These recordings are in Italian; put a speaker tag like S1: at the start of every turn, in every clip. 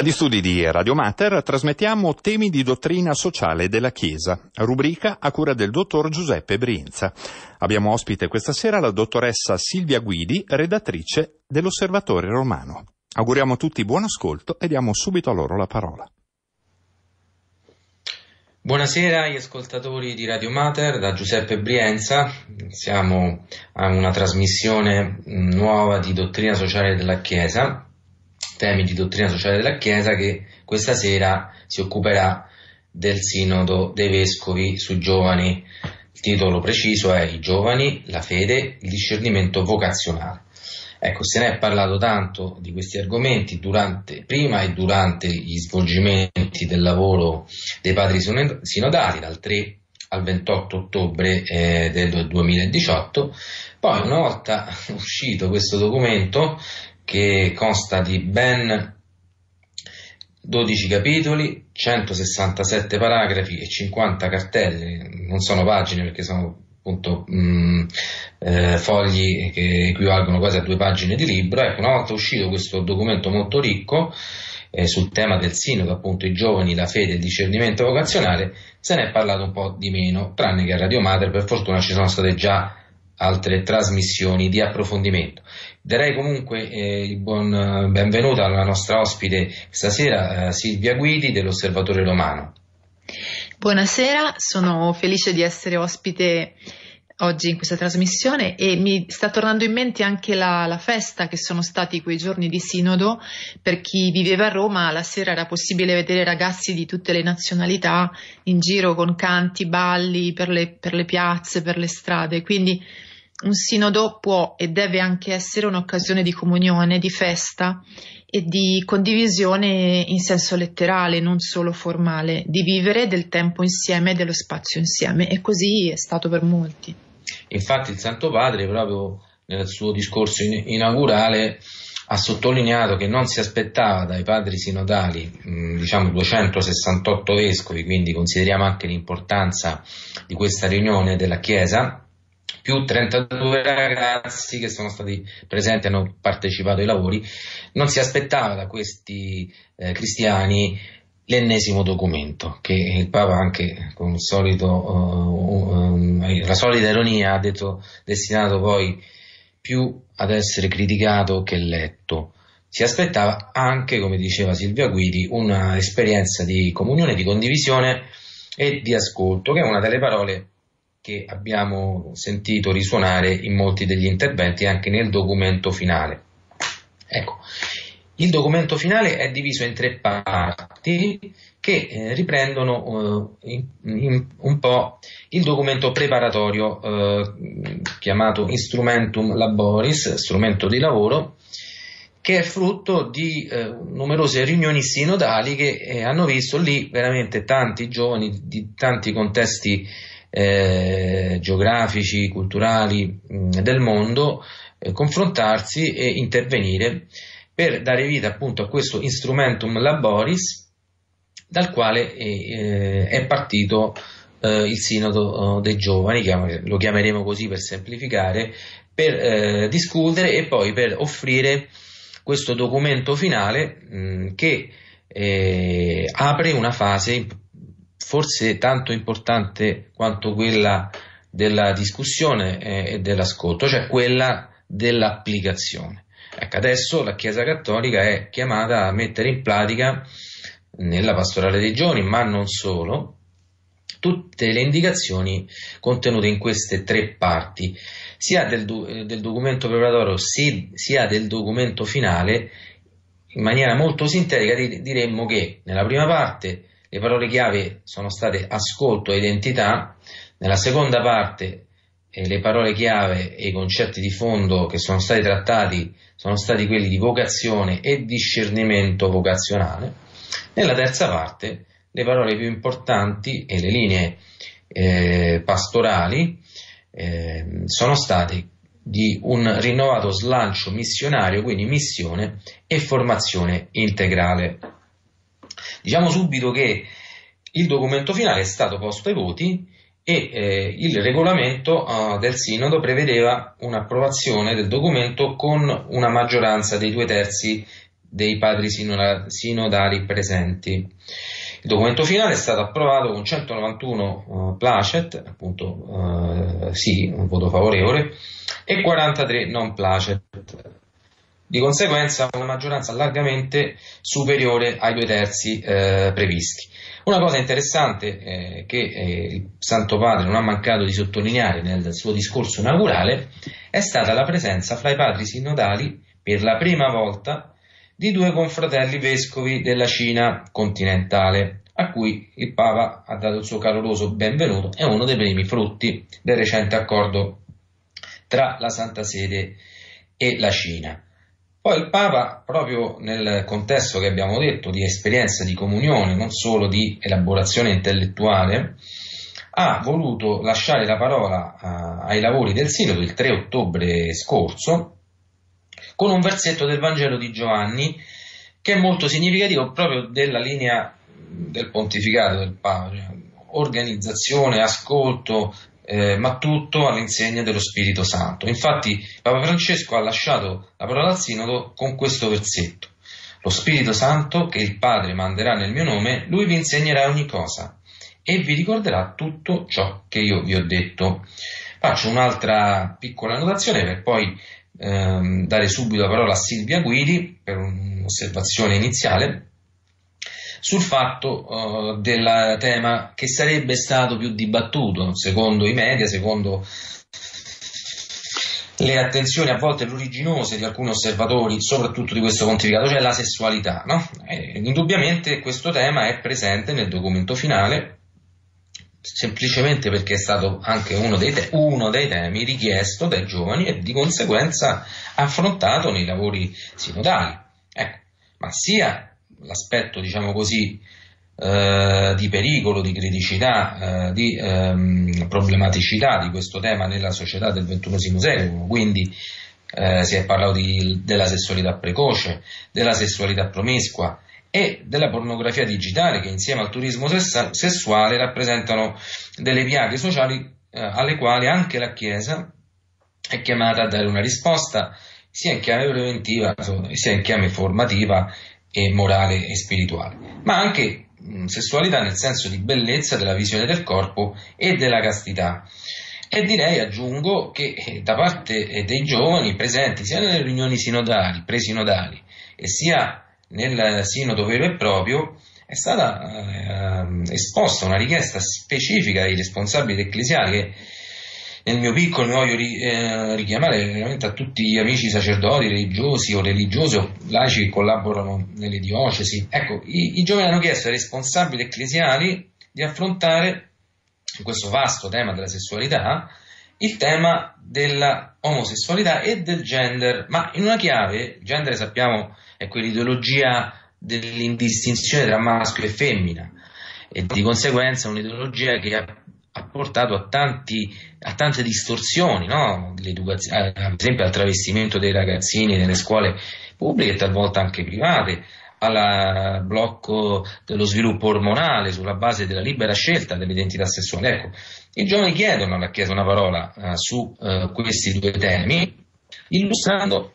S1: Dagli studi di Radio Mater trasmettiamo temi di dottrina sociale della Chiesa, rubrica a cura del dottor Giuseppe Brinza. Abbiamo ospite questa sera la dottoressa Silvia Guidi, redattrice dell'Osservatore Romano. Auguriamo a tutti buon ascolto e diamo subito a loro la parola.
S2: Buonasera agli ascoltatori di Radio Mater da Giuseppe Brienza,
S1: siamo
S2: a una trasmissione nuova di dottrina sociale della Chiesa temi di dottrina sociale della Chiesa che questa sera si occuperà del sinodo dei vescovi su giovani. Il titolo preciso è I giovani, la fede, il discernimento vocazionale. Ecco, se ne è parlato tanto di questi argomenti durante, prima e durante gli svolgimenti del lavoro dei padri sinodali dal 3 al 28 ottobre eh, del 2018. Poi, una volta uscito questo documento, che consta di ben 12 capitoli, 167 paragrafi e 50 cartelle, non sono pagine perché sono appunto mh, mm, eh, fogli che equivalgono quasi a due pagine di libro. Ecco, una volta uscito questo documento molto ricco eh, sul tema del sinodo, appunto i giovani, la fede, e il discernimento vocazionale, se ne è parlato un po' di meno, tranne che a Radio Madre, per fortuna ci sono state già altre trasmissioni di approfondimento. Darei comunque eh, il buon eh, benvenuto alla nostra ospite stasera, eh, Silvia Guidi dell'Osservatore Romano.
S3: Buonasera, sono felice di essere ospite oggi in questa trasmissione e mi sta tornando in mente anche la, la, festa che sono stati quei giorni di sinodo. Per chi viveva a Roma, la sera era possibile vedere ragazzi di tutte le nazionalità in giro con canti, balli per le, per le piazze, per le strade. Quindi un sinodo può e deve anche essere un'occasione di comunione, di festa e di condivisione in senso letterale, non solo formale, di vivere del tempo insieme e dello spazio insieme e così è stato per molti.
S2: Infatti il Santo Padre proprio nel suo discorso inaugurale ha sottolineato che non si aspettava dai padri sinodali, diciamo 268 vescovi, quindi consideriamo anche l'importanza di questa riunione della Chiesa, più 32 ragazzi che sono stati presenti, e hanno partecipato ai lavori, non si aspettava da questi eh, cristiani l'ennesimo documento che il Papa anche con solito, uh, um, la solita ironia ha detto destinato poi più ad essere criticato che letto. Si aspettava anche, come diceva Silvia Guidi, un'esperienza di comunione, di condivisione e di ascolto, che è una delle parole che abbiamo sentito risuonare in molti degli interventi anche nel documento finale. Ecco, il documento finale è diviso in tre parti che eh, riprendono eh, in, in, un po' il documento preparatorio eh, chiamato Instrumentum Laboris, strumento di lavoro, che è frutto di eh, numerose riunioni sinodali che eh, hanno visto lì veramente tanti giovani di tanti contesti eh, geografici, culturali mh, mm, del mondo, eh, confrontarsi e intervenire per dare vita appunto a questo instrumentum laboris dal quale eh, eh è partito eh, il Sinodo dei Giovani, lo chiameremo così per semplificare, per discutere e poi per offrire questo documento finale mh, mm, che apre una fase forse tanto importante quanto quella della discussione eh, e, dell'ascolto, cioè quella dell'applicazione. Ecco, adesso la Chiesa Cattolica è chiamata a mettere in pratica nella pastorale dei giovani, ma non solo, tutte le indicazioni contenute in queste tre parti, sia del, del documento preparatorio sia del documento finale, in maniera molto sintetica diremmo che nella prima parte le parole chiave sono state ascolto e identità. Nella seconda parte eh, le parole chiave e i concetti di fondo che sono stati trattati sono stati quelli di vocazione e discernimento vocazionale. Nella terza parte le parole più importanti e le linee eh, pastorali eh, sono state di un rinnovato slancio missionario, quindi missione e formazione integrale. Diciamo subito che il documento finale è stato posto ai voti e eh, il regolamento eh, del Sinodo prevedeva un'approvazione del documento con una maggioranza dei due terzi dei padri sinodali presenti. Il documento finale è stato approvato con 191 eh, placet, appunto eh, sì, un voto favorevole, e 43 non placet, di conseguenza una maggioranza largamente superiore ai due terzi eh, previsti. Una cosa interessante eh, che eh, il Santo Padre non ha mancato di sottolineare nel suo discorso inaugurale è stata la presenza fra i padri sinodali per la prima volta di due confratelli vescovi della Cina continentale, a cui il Papa ha dato il suo caloroso benvenuto e uno dei primi frutti del recente accordo tra la Santa Sede e la Cina. Poi il Papa, proprio nel contesto che abbiamo detto di esperienza di comunione, non solo di elaborazione intellettuale, ha voluto lasciare la parola a, eh, ai lavori del Sinodo il 3 ottobre scorso con un versetto del Vangelo di Giovanni che è molto significativo proprio della linea del pontificato del Papa, cioè organizzazione, ascolto, eh, ma tutto all'insegna dello Spirito Santo. Infatti Papa Francesco ha lasciato la parola al Sinodo con questo versetto. Lo Spirito Santo che il Padre manderà nel mio nome, lui vi insegnerà ogni cosa e vi ricorderà tutto ciò che io vi ho detto. Faccio un'altra piccola annotazione per poi ehm, dare subito la parola a Silvia Guidi per un'osservazione iniziale sul fatto uh, del tema che sarebbe stato più dibattuto secondo i media, secondo le attenzioni a volte pruriginose di alcuni osservatori, soprattutto di questo pontificato, cioè la sessualità. No? E, indubbiamente questo tema è presente nel documento finale, semplicemente perché è stato anche uno dei, te- uno dei temi richiesto dai giovani e di conseguenza affrontato nei lavori sinodali. Ecco, ma sia l'aspetto, diciamo così, eh, di pericolo, di criticità, eh, di ehm, problematicità di questo tema nella società del XXI secolo. Quindi eh, si è parlato di, della sessualità precoce, della sessualità promiscua e della pornografia digitale che insieme al turismo sessuale rappresentano delle piaghe sociali eh, alle quali anche la Chiesa è chiamata a dare una risposta sia in chiave preventiva sia in chiave formativa e morale e spirituale, ma anche mh, sessualità nel senso di bellezza della visione del corpo e della castità. E direi, aggiungo, che eh, da parte eh, dei giovani presenti sia nelle riunioni sinodali, presinodali, e sia nel sinodo vero e proprio, è stata eh, ehm, esposta una richiesta specifica ai responsabili ecclesiali che nel mio piccolo mi voglio ri, eh, richiamare veramente a tutti gli amici sacerdoti religiosi o religiosi o laici che collaborano nelle diocesi. Ecco, i, i giovani hanno chiesto ai responsabili ecclesiali di affrontare questo vasto tema della sessualità il tema della omosessualità e del gender, ma in una chiave, il gender sappiamo è quell'ideologia dell'indistinzione tra maschio e femmina e di conseguenza un'ideologia che ha portato a, tanti, a tante distorsioni, no? ad eh, esempio al travestimento dei ragazzini nelle scuole pubbliche e talvolta anche private, al eh, blocco dello sviluppo ormonale sulla base della libera scelta dell'identità sessuale. Ecco, i giovani chiedono alla Chiesa una parola eh, su eh, questi due temi, illustrando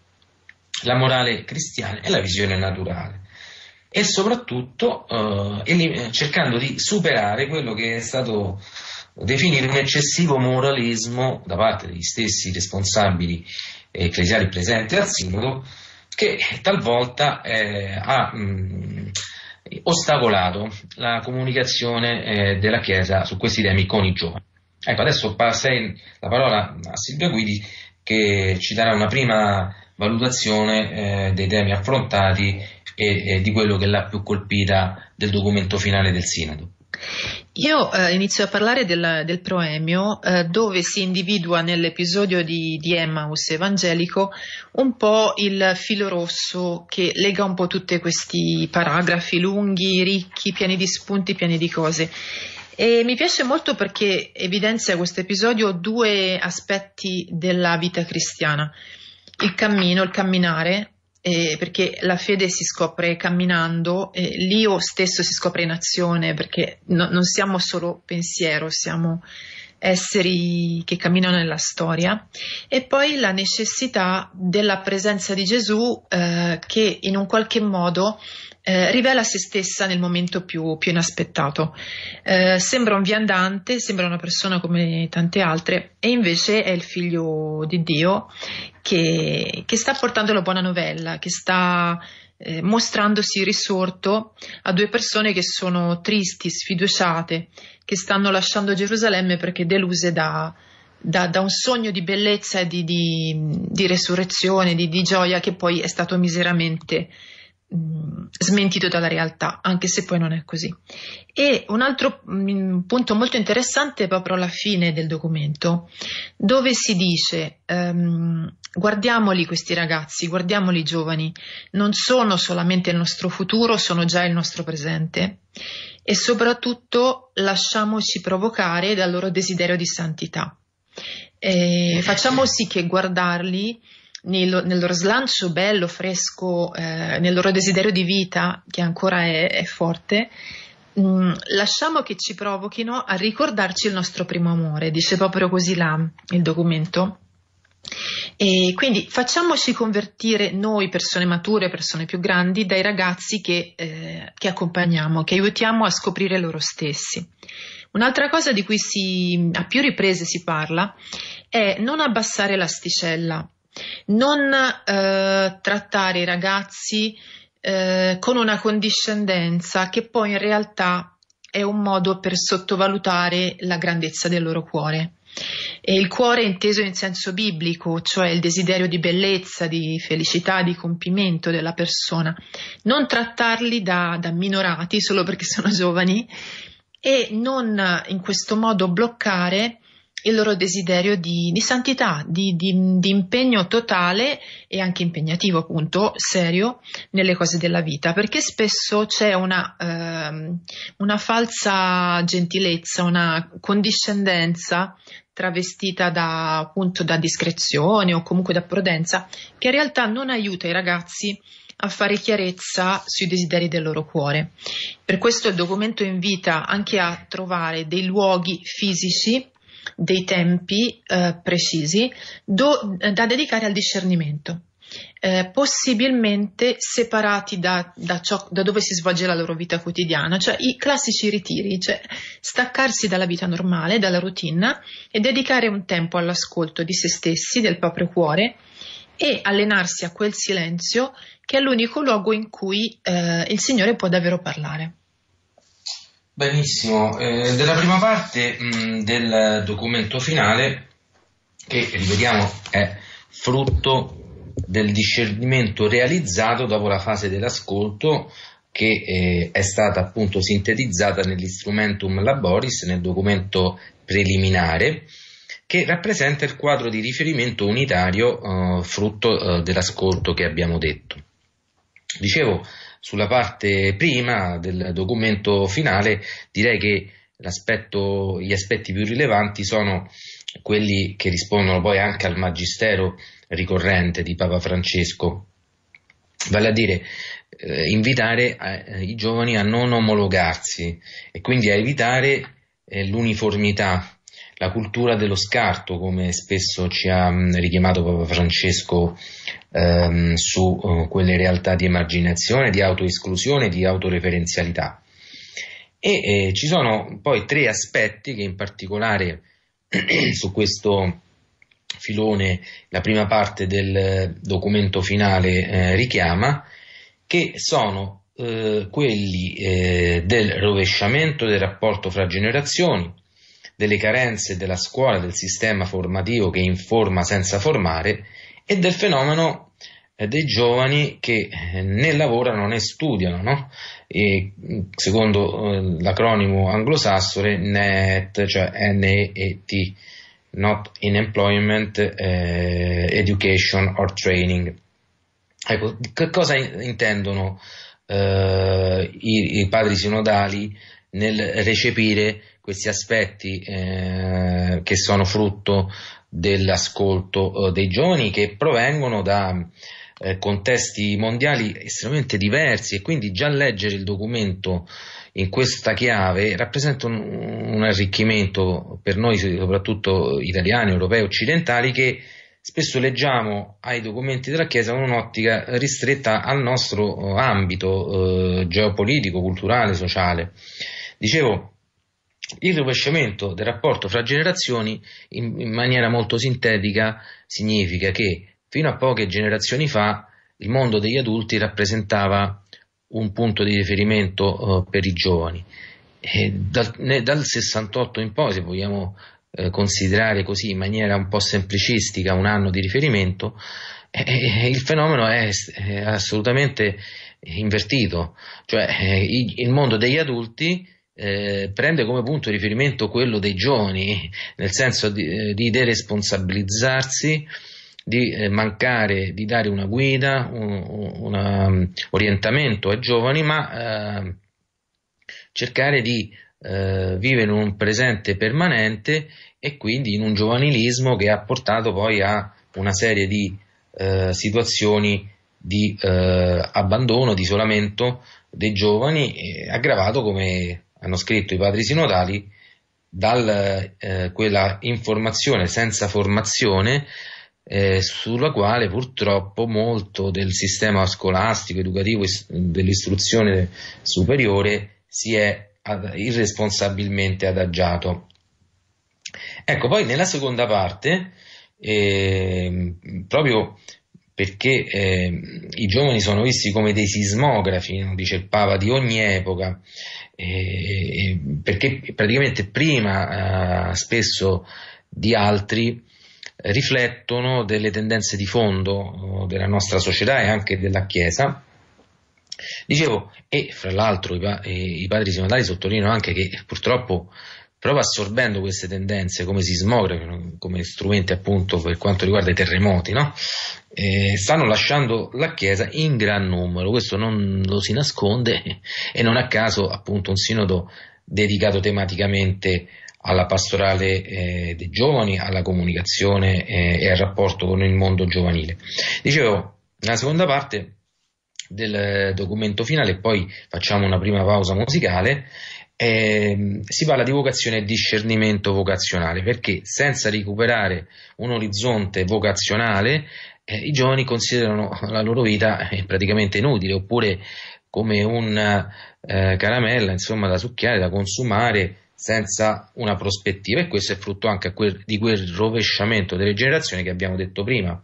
S2: la morale cristiana e la visione naturale e soprattutto eh, cercando di superare quello che è stato definire un eccessivo moralismo da parte degli stessi responsabili eh, ecclesiali presenti al sinodo che talvolta eh, ha mh, ostacolato la comunicazione eh, della Chiesa su questi temi con i giovani. Ecco, adesso passerei la parola a Silvia Guidi che ci darà una prima valutazione eh, dei temi affrontati e, e di quello che l'ha più colpita del documento finale del Sinodo.
S3: Io eh, inizio a parlare del, del proemio eh, dove si individua nell'episodio di, di Emmaus evangelico un po' il filo rosso che lega un po' tutti questi paragrafi lunghi, ricchi, pieni di spunti, pieni di cose. E mi piace molto perché evidenzia questo episodio due aspetti della vita cristiana. Il cammino, il camminare, eh, perché la fede si scopre camminando, eh, l'io stesso si scopre in azione, perché no, non siamo solo pensiero, siamo esseri che camminano nella storia e poi la necessità della presenza di Gesù eh, che in un qualche modo eh, rivela se stessa nel momento più, più inaspettato. Eh, sembra un viandante, sembra una persona come tante altre, e invece è il figlio di Dio che, che sta portando la buona novella, che sta eh, mostrandosi risorto a due persone che sono tristi, sfiduciate, che stanno lasciando Gerusalemme perché deluse da, da, da un sogno di bellezza di, di, di resurrezione, di, di, gioia che poi è stato miseramente Mm, smentito dalla realtà, anche se poi non è così. E un altro mm, punto molto interessante è proprio alla fine del documento, dove si dice um, guardiamoli questi ragazzi, guardiamoli giovani, non sono solamente il nostro futuro, sono già il nostro presente e soprattutto lasciamoci provocare dal loro desiderio di santità. E eh. facciamo sì che guardarli nel, nel, loro slancio bello, fresco, eh, nel loro desiderio di vita che ancora è, è forte, mh, mm, lasciamo che ci provochino a ricordarci il nostro primo amore, dice proprio così là il documento. E quindi facciamoci convertire noi, persone mature, persone più grandi, dai ragazzi che, eh, che accompagniamo, che aiutiamo a scoprire loro stessi. Un'altra cosa di cui si, a più riprese si parla è non abbassare l'asticella non eh, trattare i ragazzi eh, con una condiscendenza che poi in realtà è un modo per sottovalutare la grandezza del loro cuore. E il cuore inteso in senso biblico, cioè il desiderio di bellezza, di felicità, di compimento della persona. Non trattarli da, da minorati solo perché sono giovani e non eh, in questo modo bloccare il loro desiderio di, di santità, di, di, di, impegno totale e anche impegnativo, appunto, serio nelle cose della vita, perché spesso c'è una, eh, una falsa gentilezza, una condiscendenza travestita da, appunto, da discrezione o comunque da prudenza, che in realtà non aiuta i ragazzi a fare chiarezza sui desideri del loro cuore. Per questo il documento invita anche a trovare dei luoghi fisici dei tempi eh, precisi do, eh, da dedicare al discernimento. Eh, possibilmente separati da, da, ciò, da, dove si svolge la loro vita quotidiana, cioè i classici ritiri, cioè staccarsi dalla vita normale, dalla routine e dedicare un tempo all'ascolto di se stessi, del proprio cuore e allenarsi a quel silenzio che è l'unico luogo in cui eh, il Signore può davvero parlare.
S2: Benissimo, eh, della prima parte mh, mm, del documento finale, che rivediamo è frutto del discernimento realizzato dopo la fase dell'ascolto che eh, è stata appunto sintetizzata nell'Instrumentum Laboris, nel documento preliminare, che rappresenta il quadro di riferimento unitario eh, frutto eh, dell'ascolto che abbiamo detto. Dicevo, sulla parte prima del documento finale, direi che gli aspetti più rilevanti sono quelli che rispondono poi anche al magistero ricorrente di Papa Francesco, vale a dire eh, invitare a, eh, i giovani a non omologarsi e quindi a evitare eh, l'uniformità la cultura dello scarto, come spesso ci ha mm, richiamato Papa Francesco ehm, su eh, quelle realtà di emarginazione, di autoesclusione, di autoreferenzialità. E eh, ci sono poi tre aspetti che in particolare su questo filone la prima parte del eh, documento finale eh, richiama, che sono eh, quelli eh, del rovesciamento del rapporto fra generazioni, delle carenze della scuola, del sistema formativo che informa senza formare e del fenomeno eh, dei giovani che eh, né lavorano né studiano, no? e, secondo eh, l'acronimo anglosassone NET, cioè N-E-T, Not in Employment, eh, Education or Training. Ecco, che cosa intendono eh, i, i padri sinodali nel recepire questi aspetti eh, che sono frutto dell'ascolto eh, dei giovani che provengono da eh, contesti mondiali estremamente diversi e quindi già leggere il documento in questa chiave rappresenta un, un arricchimento per noi soprattutto italiani, europei, occidentali che spesso leggiamo ai documenti della Chiesa con un'ottica ristretta al nostro eh, ambito eh, geopolitico, culturale, sociale. Dicevo, il rovesciamento del rapporto fra generazioni in, in maniera molto sintetica significa che fino a poche generazioni fa il mondo degli adulti rappresentava un punto di riferimento eh, per i giovani. Dal, ne, dal, 68 in poi, se vogliamo eh, considerare così in maniera un po' semplicistica un anno di riferimento, eh, eh il fenomeno è, è assolutamente invertito, cioè eh, il mondo degli adulti eh, prende come punto di riferimento quello dei giovani, nel senso di, eh, di deresponsabilizzarsi, di eh, mancare di dare una guida, un, una, um, orientamento ai giovani, ma eh, cercare di eh, vivere in un presente permanente e quindi in un giovanilismo che ha portato poi a una serie di eh, situazioni di abbandono, di isolamento dei giovani, aggravato come hanno scritto i padri sinodali, da eh, quella informazione senza formazione eh, sulla quale purtroppo molto del sistema scolastico, educativo, is- dell'istruzione superiore si è ad- irresponsabilmente adagiato. Ecco, poi nella seconda parte, eh, proprio perché eh, i giovani sono visti come dei sismografi, dice il Papa, di ogni epoca, eh, perché praticamente prima eh, spesso di altri eh, riflettono delle tendenze di fondo eh, della nostra società e anche della Chiesa. Dicevo, e fra l'altro i, pa- i padri sinodali sottolineano anche che purtroppo proprio assorbendo queste tendenze come sismografi, come strumenti appunto per quanto riguarda i terremoti, no? eh, stanno lasciando la Chiesa in gran numero, questo non lo si nasconde e non a caso appunto un sinodo dedicato tematicamente alla pastorale eh, dei giovani, alla comunicazione eh, e al rapporto con il mondo giovanile. Dicevo, nella seconda parte del documento finale, poi facciamo una prima pausa musicale eh, si parla di vocazione e discernimento vocazionale perché senza recuperare un orizzonte vocazionale eh, i giovani considerano la loro vita eh, praticamente inutile oppure come una eh, caramella insomma da succhiare, da consumare senza una prospettiva e questo è frutto anche quel, di quel rovesciamento delle generazioni che abbiamo detto prima.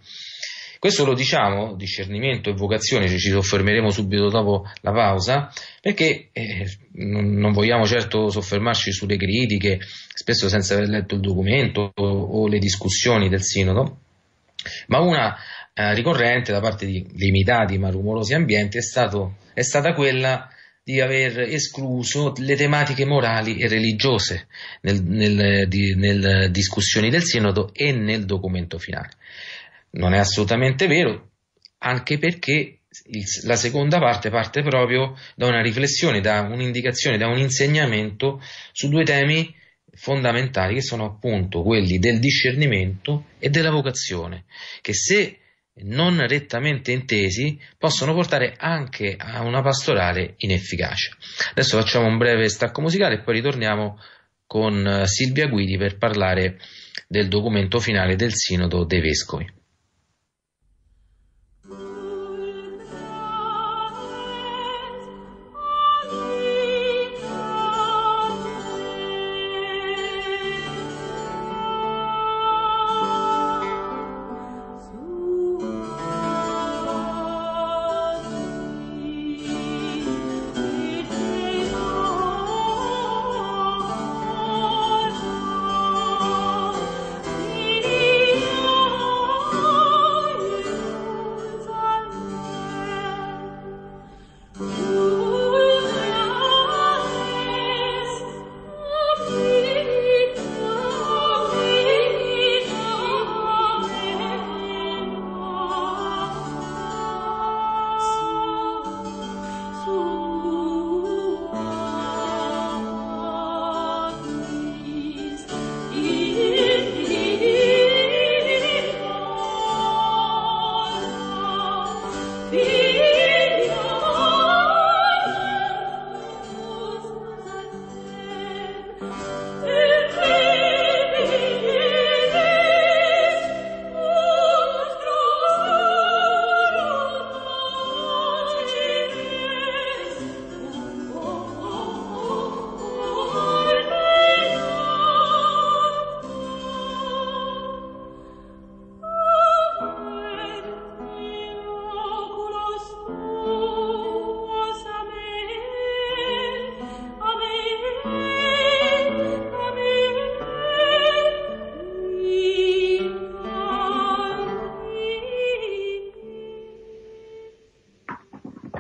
S2: Questo lo diciamo, discernimento e vocazione, ci soffermeremo subito dopo la pausa, perché eh, non vogliamo certo soffermarci sulle critiche, spesso senza aver letto il documento o, o le discussioni del sinodo, ma una eh, ricorrente da parte di limitati ma rumorosi ambienti è, stato, è stata quella di aver escluso le tematiche morali e religiose nelle nel, nel discussioni del sinodo e nel documento finale. Non è assolutamente vero, anche perché il, la seconda parte parte proprio da una riflessione, da un'indicazione, da un insegnamento su due temi fondamentali che sono appunto quelli del discernimento e della vocazione, che se non rettamente intesi possono portare anche a una pastorale inefficace. Adesso facciamo un breve stacco musicale e poi ritorniamo con eh, Silvia Guidi per parlare del documento finale del Sinodo dei Vescovi.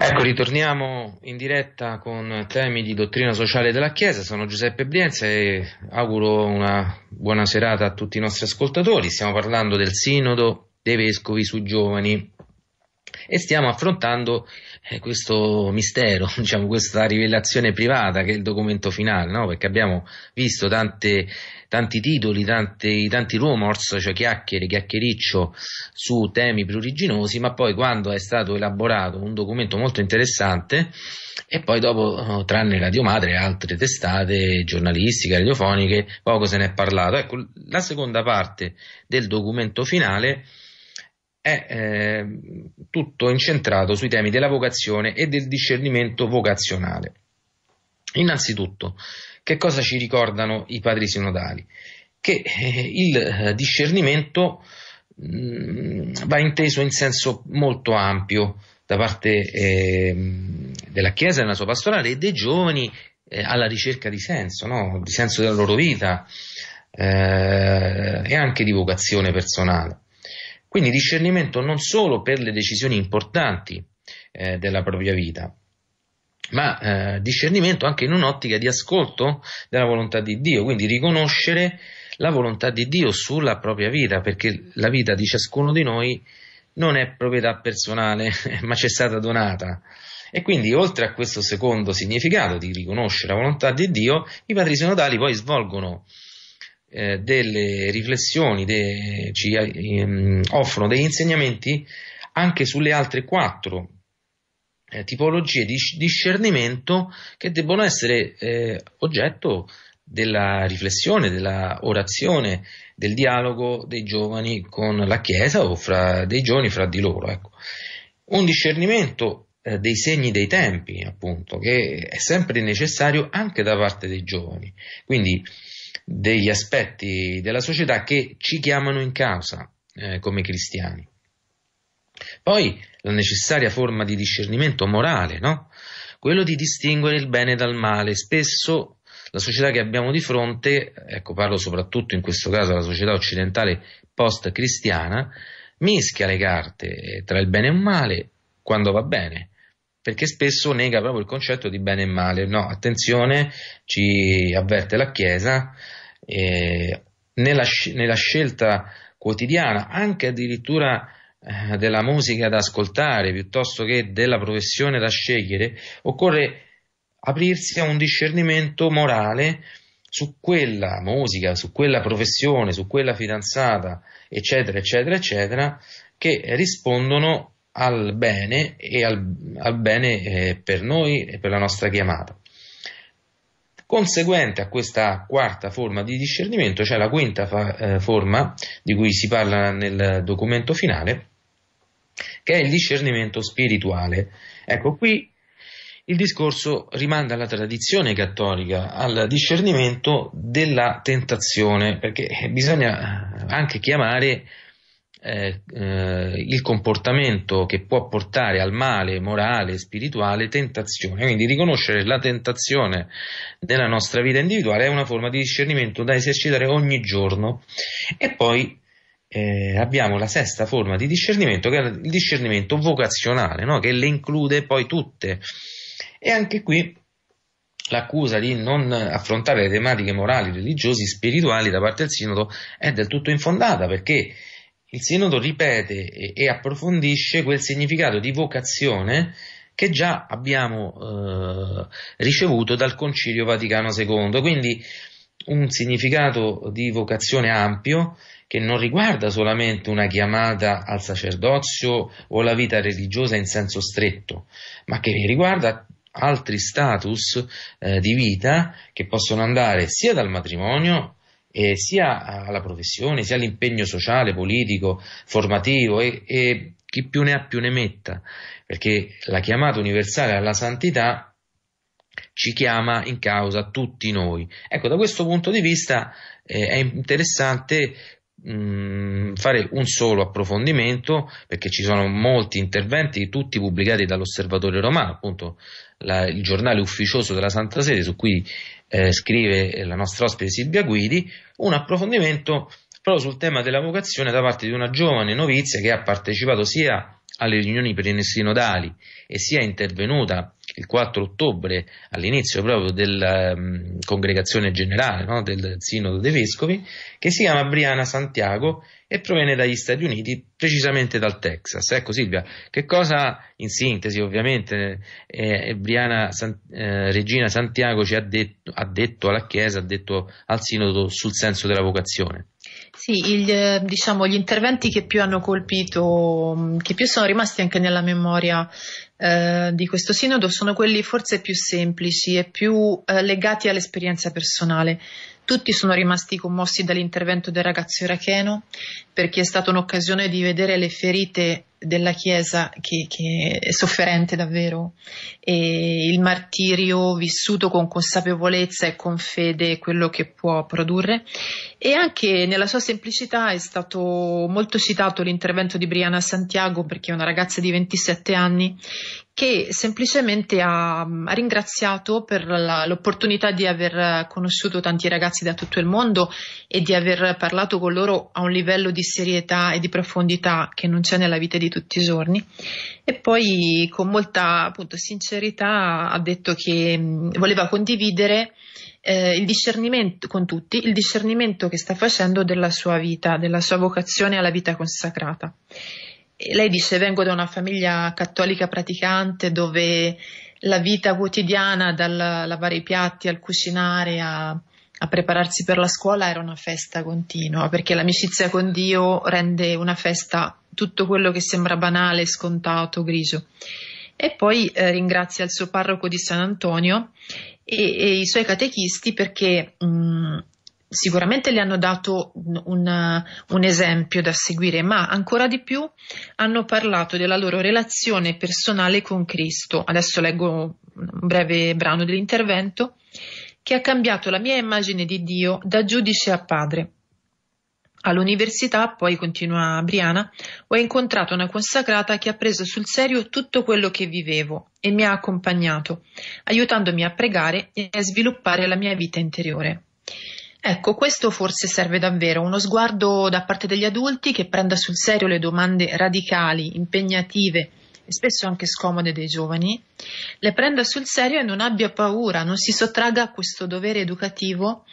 S2: Ecco, ritorniamo in diretta con temi di dottrina sociale della Chiesa. Sono Giuseppe Brienza e auguro una buona serata a tutti i nostri ascoltatori. Stiamo parlando del Sinodo dei Vescovi sui giovani e stiamo affrontando eh, questo mistero, diciamo, questa rivelazione privata che è il documento finale, no? perché abbiamo visto tante tanti titoli, tanti, tanti rumors, cioè chiacchiere, chiacchiericcio su temi pruriginosi, ma poi quando è stato elaborato un documento molto interessante e poi dopo, oh, tranne Radio Madre e altre testate giornalistiche, radiofoniche, poco se ne è parlato. Ecco, la seconda parte del documento finale è eh, tutto incentrato sui temi della vocazione e del discernimento vocazionale. Innanzitutto, che cosa ci ricordano i padri sinodali? Che eh, il eh, discernimento mm, va inteso in senso molto ampio da parte ehm, della Chiesa e della sua pastorale e dei giovani eh, alla ricerca di senso, no? di senso della loro vita eh, e anche di vocazione personale. Quindi discernimento non solo per le decisioni importanti eh, della propria vita, ma eh, discernimento anche in un'ottica di ascolto della volontà di Dio, quindi riconoscere la volontà di Dio sulla propria vita, perché la vita di ciascuno di noi non è proprietà personale, ma ci è stata donata. E quindi, oltre a questo secondo significato di riconoscere la volontà di Dio, i padri sinodali poi svolgono eh, delle riflessioni, de, ci ehm, offrono degli insegnamenti anche sulle altre quattro eh, tipologie di discernimento che debbono essere eh, oggetto della riflessione, della orazione, del dialogo dei giovani con la Chiesa o fra, dei giovani fra di loro. Ecco. Un discernimento eh, dei segni dei tempi, appunto, che è sempre necessario anche da parte dei giovani, quindi degli aspetti della società che ci chiamano in causa eh, come cristiani. Poi la necessaria forma di discernimento morale, no? quello di distinguere il bene dal male. Spesso la società che abbiamo di fronte, ecco parlo soprattutto in questo caso della società occidentale post-cristiana, mischia le carte eh, tra il bene e il male quando va bene, perché spesso nega proprio il concetto di bene e male. No, attenzione, ci avverte la Chiesa, eh, nella, nella scelta quotidiana, anche addirittura eh, della musica da ascoltare piuttosto che della professione da scegliere, occorre aprirsi a un discernimento morale su quella musica, su quella professione, su quella fidanzata, eccetera, eccetera, eccetera, che rispondono al bene e al, al bene eh, per noi e per la nostra chiamata. Conseguente a questa quarta forma di discernimento c'è cioè la quinta fa, eh, forma di cui si parla nel documento finale, che è il discernimento spirituale. Ecco, qui il discorso rimanda alla tradizione cattolica, al discernimento della tentazione, perché bisogna anche chiamare eh, eh, il comportamento che può portare al male morale, spirituale, tentazione. Quindi riconoscere la tentazione nella nostra vita individuale è una forma di discernimento da esercitare ogni giorno e poi eh, abbiamo la sesta forma di discernimento, che è il discernimento vocazionale, no? che le include poi tutte. E anche qui l'accusa di non affrontare le tematiche morali, religiosi, spirituali da parte del Sinodo è del tutto infondata, perché il Sinodo ripete e, e approfondisce quel significato di vocazione che già abbiamo eh, ricevuto dal Concilio Vaticano II, quindi un significato di vocazione ampio che non riguarda solamente una chiamata al sacerdozio o la vita religiosa in senso stretto, ma che riguarda altri status eh, di vita che possono andare sia dal matrimonio eh, sia alla professione, sia all'impegno sociale, politico, formativo e, e chi più ne ha più ne metta, perché la chiamata universale alla santità ci chiama in causa tutti noi. Ecco, da questo punto di vista eh, è interessante Mm, fare un solo approfondimento perché ci sono molti interventi, tutti pubblicati dall'Osservatorio Romano, appunto la, il giornale ufficioso della Santa Sede su cui eh, scrive la nostra ospite Silvia Guidi, un approfondimento proprio sul tema della vocazione da parte di una giovane novizia che ha partecipato sia alle riunioni per pre-sinodali e sia intervenuta il 4 ottobre, all'inizio proprio della um, congregazione generale no? del Sinodo dei Vescovi, che si chiama Briana Santiago e proviene dagli Stati Uniti, precisamente dal Texas. Ecco Silvia, che cosa in sintesi ovviamente eh, eh Briana San, eh, Regina Santiago ci ha detto, ha detto alla Chiesa, ha detto al Sinodo sul senso della vocazione?
S3: Sì, il, eh, diciamo, gli interventi che più hanno colpito, mm, che più sono rimasti anche nella memoria eh, di questo sinodo sono quelli forse più semplici e più eh, legati all'esperienza personale. Tutti sono rimasti commossi dall'intervento del ragazzo iracheno perché è stata un'occasione di vedere le ferite della Chiesa che, che, è sofferente davvero e il martirio vissuto con consapevolezza e con fede è quello che può produrre e anche nella sua semplicità è stato molto citato l'intervento di Brianna Santiago perché è una ragazza di 27 anni che semplicemente ha, ha ringraziato per la, l'opportunità di aver conosciuto tanti ragazzi da tutto il mondo e di aver parlato con loro a un livello di serietà e di profondità che non c'è nella vita di tutti i giorni e poi con molta appunto, sincerità ha detto che mm, voleva condividere eh, il discernimento con tutti, il discernimento che sta facendo della sua vita, della sua vocazione alla vita consacrata. E lei dice vengo da una famiglia cattolica praticante dove la vita quotidiana, dal lavare i piatti al cucinare a a prepararsi per la scuola era una festa continua, perché l'amicizia con Dio rende una festa tutto quello che sembra banale, scontato, grigio. E poi eh, ringrazia il suo parroco di San Antonio e, e i suoi catechisti perché mh, mm, sicuramente le hanno dato un, un, esempio da seguire, ma ancora di più hanno parlato della loro relazione personale con Cristo. Adesso leggo un breve brano dell'intervento che ha cambiato la mia immagine di Dio da giudice a padre. All'università, poi continua Briana, ho incontrato una consacrata che ha preso sul serio tutto quello che vivevo e mi ha accompagnato, aiutandomi a pregare e a sviluppare la mia vita interiore. Ecco, questo forse serve davvero, uno sguardo da parte degli adulti che prenda sul serio le domande radicali, impegnative e spesso anche scomode dei giovani le prenda sul serio e non abbia paura, non si sottraga a questo dovere educativo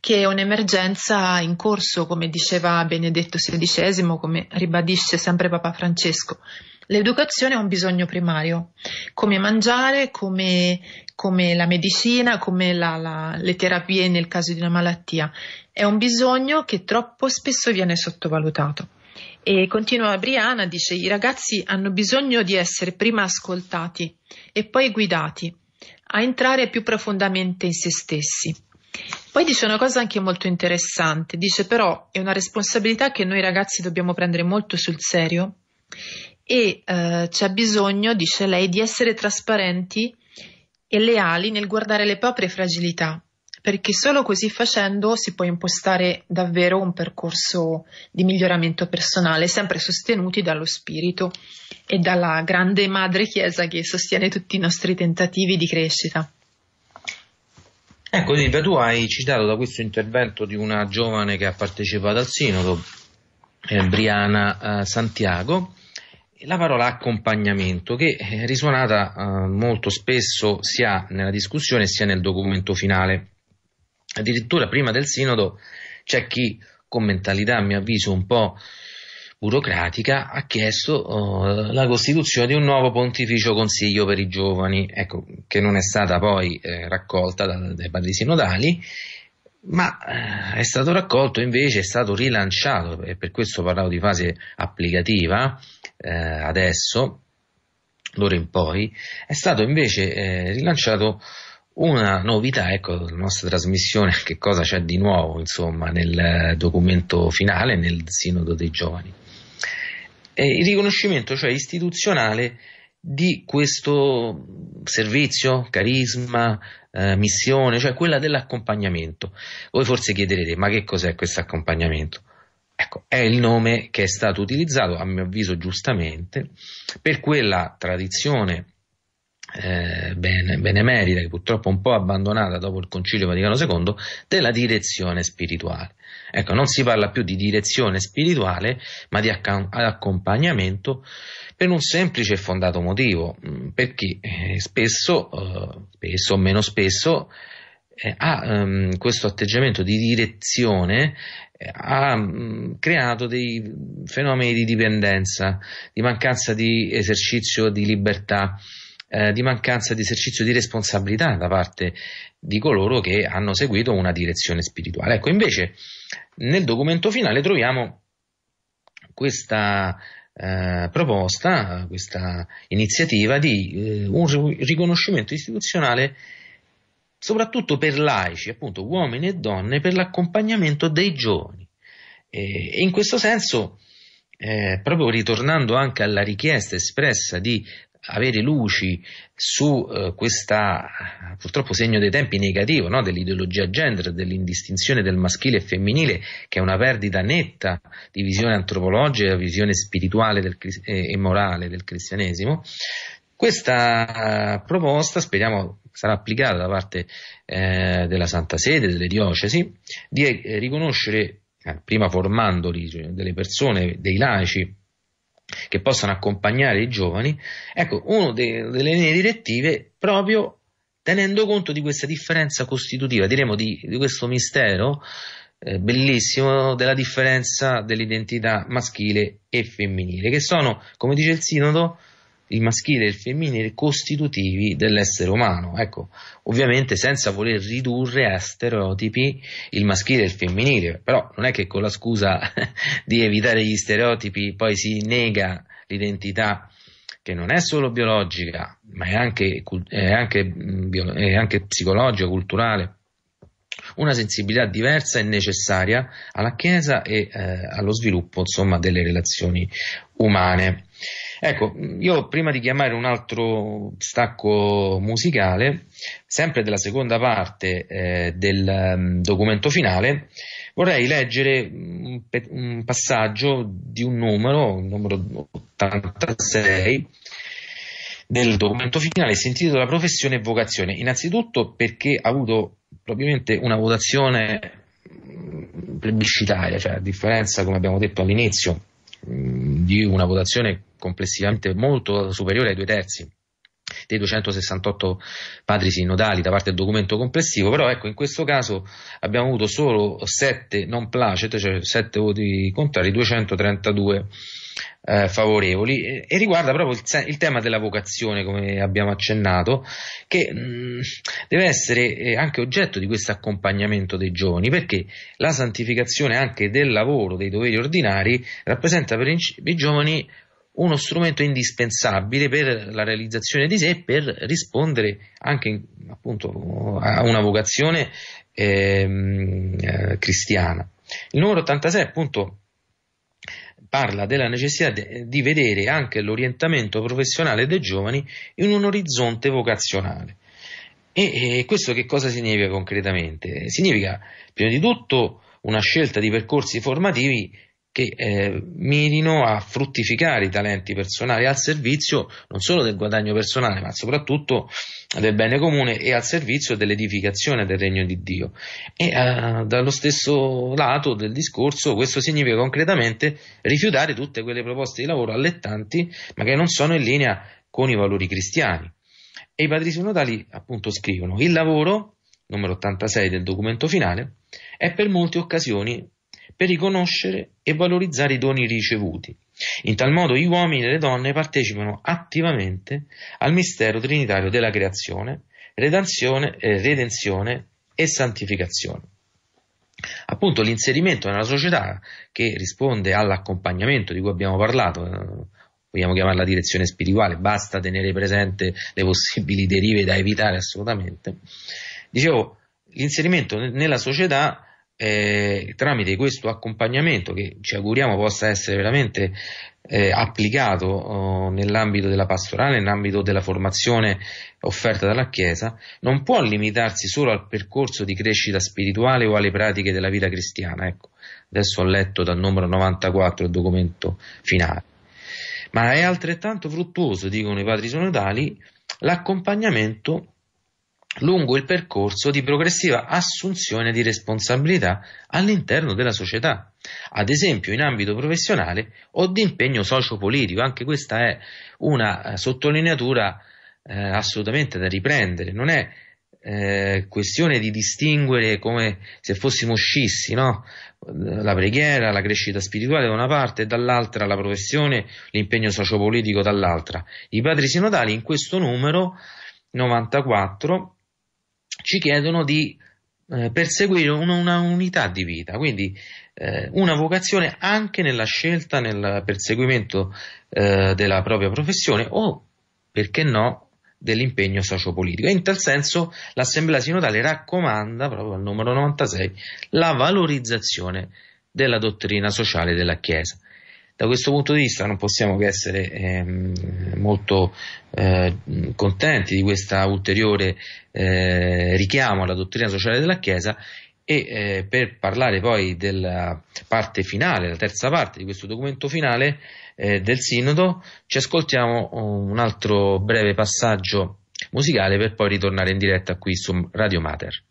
S3: che è un'emergenza in corso, come diceva Benedetto XVI, come ribadisce sempre Papa Francesco. L'educazione è un bisogno primario, come mangiare, come, come la medicina, come la, la, le terapie nel caso di una malattia. È un bisogno che troppo spesso viene sottovalutato. E continua Brianna, dice, i ragazzi hanno bisogno di essere prima ascoltati e poi guidati a entrare più profondamente in se stessi. Poi dice una cosa anche molto interessante, dice però è una responsabilità che noi ragazzi dobbiamo prendere molto sul serio e eh, c'è bisogno, dice lei, di essere trasparenti e leali nel guardare le proprie fragilità perché solo così facendo si può impostare davvero un percorso di miglioramento personale, sempre sostenuti dallo spirito e dalla grande madre Chiesa che sostiene tutti i nostri tentativi di crescita.
S2: Ecco Silvia, tu hai citato da questo intervento di una giovane che ha partecipato al sinodo, eh, Briana eh, Santiago, la parola accompagnamento che eh, è risuonata eh, molto spesso sia nella discussione sia nel documento finale Addirittura prima del sinodo c'è chi con mentalità, a mio avviso, un po' burocratica, ha chiesto oh, la costituzione di un nuovo pontificio consiglio per i giovani, ecco, che non è stata poi eh, raccolta da, dai padri sinodali, ma eh, è stato raccolto invece, è stato rilanciato, e per questo parlavo di fase applicativa eh, adesso, d'ora in poi, è stato invece eh, rilanciato una novità, ecco, la nostra trasmissione, che cosa c'è di nuovo, insomma, nel eh, documento finale, nel Sinodo dei Giovani. E il riconoscimento, cioè istituzionale, di questo servizio, carisma, eh, missione, cioè quella dell'accompagnamento. Voi forse chiederete, ma che cos'è questo accompagnamento? Ecco, è il nome che è stato utilizzato, a mio avviso giustamente, per quella tradizione eh, benemerita, che purtroppo un po' abbandonata dopo il Concilio Vaticano II, della direzione spirituale. Ecco, non si parla più di direzione spirituale, ma di accompagnamento per un semplice e fondato motivo, mm, perché eh, spesso, eh, spesso o meno spesso, ha ehm, questo atteggiamento di direzione ha mm, creato dei fenomeni di dipendenza, di mancanza di esercizio di libertà, eh, di mancanza di esercizio di responsabilità da parte di coloro che hanno seguito una direzione spirituale. Ecco, invece nel documento finale troviamo questa eh, proposta, questa iniziativa di eh, un riconoscimento istituzionale soprattutto per laici, appunto uomini e donne, per l'accompagnamento dei giovani. E in questo senso, eh, proprio ritornando anche alla richiesta espressa di avere luci su eh, questa purtroppo segno dei tempi negativo no? dell'ideologia gender, dell'indistinzione del maschile e femminile, che è una perdita netta di visione antropologica, visione spirituale del, eh, e morale del cristianesimo. Questa proposta speriamo sarà applicata da parte eh, della Santa Sede, delle diocesi, di eh, riconoscere, eh, prima formandoli, cioè, delle persone, dei laici, che possano accompagnare i giovani, ecco, una delle linee direttive proprio tenendo conto di questa differenza costitutiva, diremo di, di questo mistero eh, bellissimo della differenza dell'identità maschile e femminile, che sono, come dice il sinodo, il maschile e il femminile costitutivi dell'essere umano. Ecco, ovviamente senza voler ridurre a stereotipi il maschile e il femminile, però non è che con la scusa di evitare gli stereotipi poi si nega l'identità che non è solo biologica, ma è anche, è anche, mm, è anche psicologica, culturale. Una sensibilità diversa e necessaria alla Chiesa e eh, allo sviluppo insomma, delle relazioni umane. Ecco, io prima di chiamare un altro stacco musicale, sempre della seconda parte eh, del um, documento finale, vorrei leggere un, un, passaggio di un numero, il numero 86 del documento finale, sentito intitola Professione e vocazione. Innanzitutto perché ha avuto probabilmente una votazione mm, plebiscitaria, cioè a differenza, come abbiamo detto all'inizio, mm, di una votazione complessivamente molto superiore ai due terzi dei 268 padri sinodali da parte del documento complessivo, però ecco in questo caso abbiamo avuto solo 7 non placet, cioè 7 voti contrari, 232 eh, favorevoli e, e, riguarda proprio il, il, tema della vocazione, come abbiamo accennato, che mh, deve essere eh, anche oggetto di questo accompagnamento dei giovani, perché la santificazione anche del lavoro, dei doveri ordinari, rappresenta per i, per i giovani uno strumento indispensabile per la realizzazione di sé e per rispondere anche appunto, a una vocazione ehm, eh, cristiana. Il numero 86 appunto parla della necessità de- di vedere anche l'orientamento professionale dei giovani in un orizzonte vocazionale. E, e questo che cosa significa concretamente? Significa prima di tutto una scelta di percorsi formativi che eh, mirino a fruttificare i talenti personali al servizio non solo del guadagno personale, ma soprattutto del bene comune e al servizio dell'edificazione del regno di Dio. E eh, dallo stesso lato del discorso questo significa concretamente rifiutare tutte quelle proposte di lavoro allettanti, ma che non sono in linea con i valori cristiani. E i padri sinodali appunto scrivono: "Il lavoro numero 86 del documento finale, è per molte occasioni per riconoscere e valorizzare i doni ricevuti. In tal modo gli uomini e le donne partecipano attivamente al mistero trinitario della creazione, redenzione, eh, redenzione e santificazione. Appunto l'inserimento nella società che risponde all'accompagnamento di cui abbiamo parlato, eh, vogliamo chiamarla direzione spirituale, basta tenere presente le possibili derive da evitare assolutamente. Dicevo, l'inserimento nella società eh, tramite questo accompagnamento che ci auguriamo possa essere veramente eh, applicato oh, nell'ambito della pastorale, nell'ambito della formazione offerta dalla Chiesa, non può limitarsi solo al percorso di crescita spirituale o alle pratiche della vita cristiana. Ecco, adesso ho letto dal numero 94 il documento finale. Ma è altrettanto fruttuoso, dicono i padri sonodali, l'accompagnamento lungo il percorso di progressiva assunzione di responsabilità all'interno della società, ad esempio in ambito professionale o di impegno sociopolitico. Anche questa è una eh, sottolineatura eh, assolutamente da riprendere, non è eh, questione di distinguere come se fossimo scissi, no? la preghiera, la crescita spirituale da una parte e dall'altra la professione, l'impegno sociopolitico dall'altra. I padri sinodali in questo numero 94 ci chiedono di eh, perseguire una, una, unità di vita, quindi eh, una vocazione anche nella scelta, nel perseguimento eh, della propria professione o, perché no, dell'impegno sociopolitico. E in tal senso l'Assemblea Sinodale raccomanda, proprio al numero 96, la valorizzazione della dottrina sociale della Chiesa. Da questo punto di vista non possiamo che essere ehm, molto eh, contenti di questo ulteriore eh, richiamo alla dottrina sociale della Chiesa e eh, per parlare poi della parte finale, la terza parte di questo documento finale eh, del Sinodo, ci ascoltiamo un altro breve passaggio musicale per poi ritornare in diretta qui su Radio Mater.